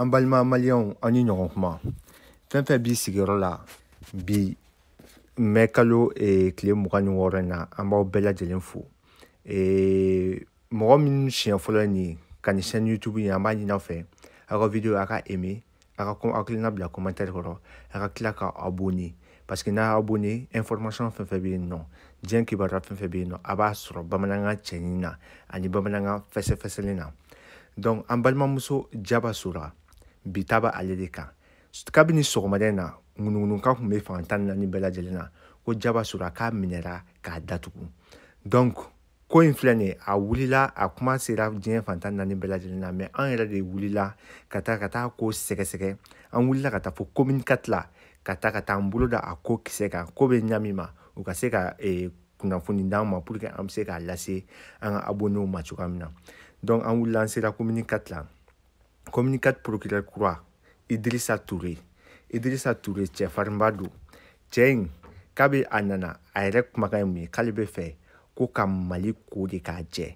an balima maliyɛnw aw ni ɲɔgɔn kuma fɛn fɛn b'i sigiyɔrɔ la bi mɛ kalo e, tile mugan ni wɔɔrɔ in na an b'aw bɛɛ lajɛlen fo e, mɔgɔ minnu siɲɛ fɔlɔ nin ka nin chaîne youtube ye an b'a ɲini aw fɛ aw ka video aw ka aimer aw ka hakilina bila commentaire kɔrɔ aw ka tila ka abonné parce que n'a abonné information fɛn fɛn bɛ yen nɔ diɲɛ kibaruya fɛn fɛn bɛ yen nɔ a b'a sɔrɔ bamanankan cɛnin na ani bamanankan fɛsɛfɛsɛlen na donc an balimamuso jaba sora bi ta ba ale de kan kabini sɔgɔmada na ŋunuŋunukan kun be fan tan naani bɛɛ lajɛlen na ko jaba sura k'a minɛra k'a datugu donk ko in filɛ ni a wulila a kuma sera diɲɛ fantan naani bɛɛ lajɛlen na mɛ an yɛrɛ de wulila ka taa ka taa ko sɛgɛsɛgɛ an wulila ka taa fɔ komini kati la ka taa ka taa an bolo da a ko kisɛ kan ko bɛ ɲa min ma u ka se ka kunnafoni d'an ma pour que an be se k'a lase an ka abonnew ma cogoya min na donc an wulila an sera komini kati la communicat procureur kura idrissa ture idrissa ture cɛfarinba don cɛ in k'a be a nana a yɛrɛ kumakan ye mun ye k'ale be fɛ ko ka mali ko de k'a jɛ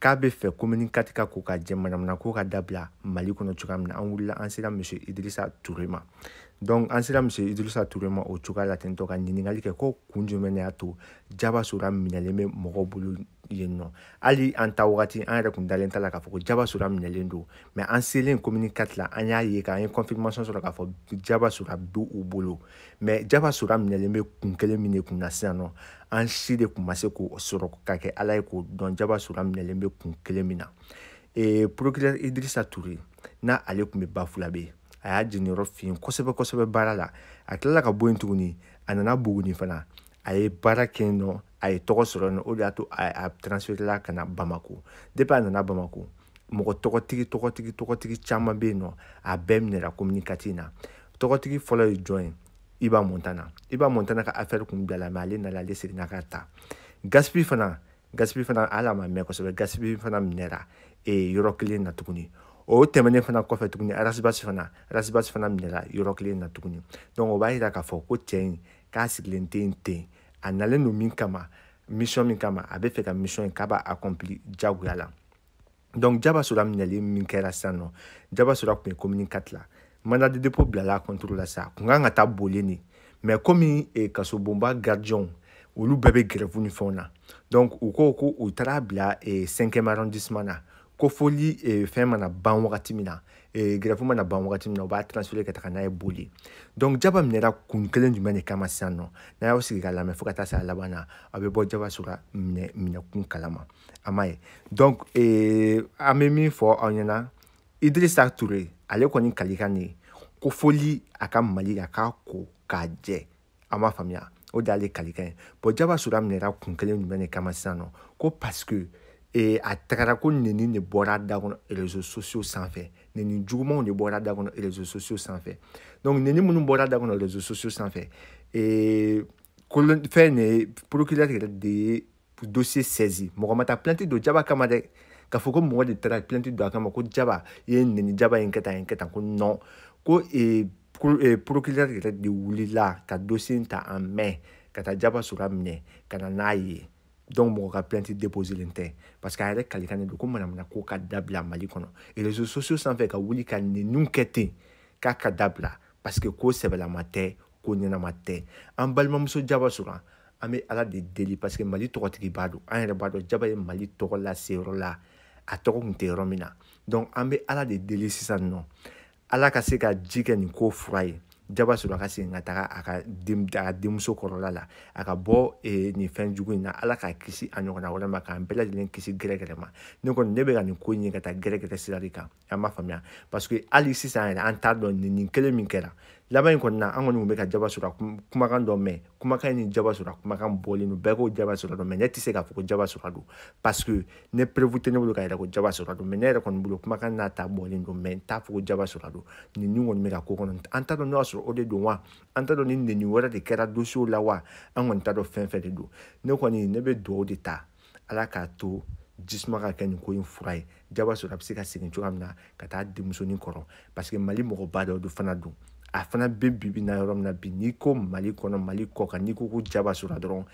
k'a be fɛ communicat ka ko ka jɛ manamanako ka dabila mali kɔnɔ cogoya min na an wulila an sera monsieur idrissa ture ma donc an sera misi idrisa ture ma o cogoya la tentɔ ka ɲiningali kɛ ko kun jumɛn y'a to jaba sora minɛlen bɛ mɔgɔ bolo yen nɔ hali an ta wagati an yɛrɛ kun dalen ta la k'a fɔ ko jaba sora minɛlen don mɛ an selen komini kati la an y'a ye k'an ye confirmation sɔrɔ k'a fɔ jaba sora be u bolo mɛ jaba sora minɛlen bɛ kun kelen min de kun na sisan nɔ an si de kun ma se k'o sɔrɔ ka kɛ ala ye k'o dɔn jaba sora minɛlen bɛ kun kelen min na procureur idrisa ture na ale kun be bafulabe a y'a jeniyɔrɔ fin kosɛbɛ kosɛbɛ baara la a tilala ka bɔ yen tuguni a nana buguni fana a ye baara kɛ yen nɔ a ye tɔgɔ sɔrɔ yen nɔ o de y'a to a transferela ka na bamako depi a nana bamako mɔgɔ tɔgɔtigi tɔgɔtigi tɔgɔtigi caman bɛ yen nɔ a bɛɛ minɛra communicati in na tɔgɔtigi fɔlɔ ye jɔn ye iba montana iba montana ka affaire kun bilala mɛ ale nana ale seginna ka ta gasipi fana gasipi fana ala ma mɛn kosɛbɛ gasipi fana minɛra e, yɔrɔ kelen na tuguni o tɛmɛnen fana kɔfɛ tuguni arasibasi fana arasibasi fana minɛra yɔrɔ kelen na tuguni donc o b'a yira k'a fɔ ko cɛ in k'a sigilen tɛ yen ten a nalen don min kama mission min kama a bɛ fɛ ka mission in k'a b'a accompli diyagoya la donc jaba sora minɛli min kɛra sisan nɔ jaba sora tun ye commune 4 la mandat de dépôt bilala a contre la sisan a kun kan ka taa bolen de mais komi eh, kasobonba gardien olu bɛɛ bɛ gɛrɛfu ni fɛnw na donc u ko ko u taara bila eh, 5e arrondissement na kofɔli eh, fɛn mana ban wagati min na eh, gɛrɛfu mana ban wagati min na o b'a transfere ka taga n'a ye boli donc jaba minɛra kun kelen jumɛn de kama sisan nɔ n'a y'aw sigi ka lamɛn fo ka taa se a laban na a bɛ bɔ jaba sɔrɔ minɛ minɛkun kalama a ma ye donc eh, an bɛ min fɔ aw ɲɛna idrissa ture ale kɔni kalikan de kofɔli a ka mali a k'a ko k'a jɛ an m'a faamuya o de y'ale kalikan ye bɔn jaba sɔrɔ minɛra kun kelen jumɛn de kama sisan nɔ ko parce que e, a tagara ko neni ne bɔra da kɔnɔ réseau sociaux sanfɛ neni jugumanw de bɔra da kɔnɔ réseau sociaux sanfɛ donc neni minnu bɔra da kɔnɔ réseau sociaux sanfɛ e, kolon fɛn ne procureur yɛrɛ de ye dossier saisi mɔgɔ ma ta plainte don jaba kama dɛ k'a fɔ ko mɔgɔ de taara plainte don a kama ko jaba i ye neni jaba ye kɛ tan ye kɛ tan ko non ko e, pro, e, procureur yɛrɛ de wulila ka dossier ta en main ka taa jaba sura minɛ ka na n'a ye donc mɔgɔ ka plainte déposelen tɛ parce que ah, a yɛrɛ kalikan de don ko manamana ko ka dabila mali kɔnɔ réseaux sociaux sanfɛ ka wuli ka ninu kɛ ten k'a ka dabila parce que ko sɛbɛlama tɛ ko ɲɛnama tɛ an balimamuso jaba suran an be ala de deli parce que mali tɔgɔtigi b'a don an ah, yɛrɛ b'a dɔn jaba ye mali tɔgɔ laseyɔrɔ la ah, a tɔgɔ kun tɛ yɔrɔ min na donc an be ala de deli sisan nɔ ala ka se ka ji kɛ nin ko fura ye jaba sɔrɔ ka segin ka taga a ka denmuso kɔrɔla la a ka bɔ nin fɛn jugu in na ala k'a kisi a ɲɔgɔnna wɛrɛ ma k'an bɛɛ lajɛlen kisi gɛrɛgɛrɛ ma ne kɔni ne bɛ ka nin ko in ye ka taa gɛrɛgɛrɛ sira de kan an m'a faamuya paseke hali sisan yɛrɛ an t'a dɔn nin kelen min kɛra laban in kɔni na an kɔni kun bɛ ka jaba sura kumakan dɔ mɛn kumakan ni jaba sura kumakan bɔlen don bɛɛ ko jaba sura don mɛ ne tɛ se k'a fɔ ko jaba sura don parce que ne preuve tɛ ne bolo k'a yira ko jaba sura don mɛ ne yɛrɛ kɔni bolo kumakan n'a ta bɔlen don mɛ n t'a fɔ ko jaba sura don nin nin kɔni bɛ ka ko kɔnɔ an t'a dɔn n'o y'a sɔrɔ o de don wa an t'a dɔn ni nenni wɛrɛ de kɛra dosiyew la wa an kɔni t'a dɔn fɛn fɛn de don ne kɔni ne bɛ dugawu de ta ala k'a to jisuma ka kɛ nin ko in fura ye jaba sura bɛ se ka segin cogoya min na ka taa denmusonin kɔrɔ parce que mali mɔgɔba dɔ fana don a fana be bibi na yɔrɔ min na bi n'i ko mali kɔnɔ mali kɔ kan n'i ko ko ja b'a sura dɔrɔn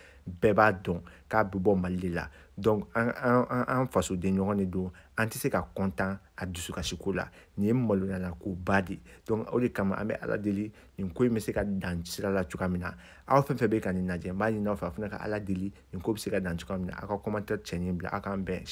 bɛɛ b'a dɔn k'a bɛ bɔ mali de la donc an an an an fasoden ɲɔgɔn de don an tɛ se ka kɔntan a dusukasiko la nin ye maloyala ko ba de donc o de kama an bɛ ala deli nin ko in bɛ se ka dan sira la cogoya min na aw fɛn fɛn bɛ ka nin lajɛ n b'a ɲini aw fɛ a fana ka ala deli nin ko bɛ se ka dan cogoya min na aw ka commentaire cɛɲi bila aw k'an bɛn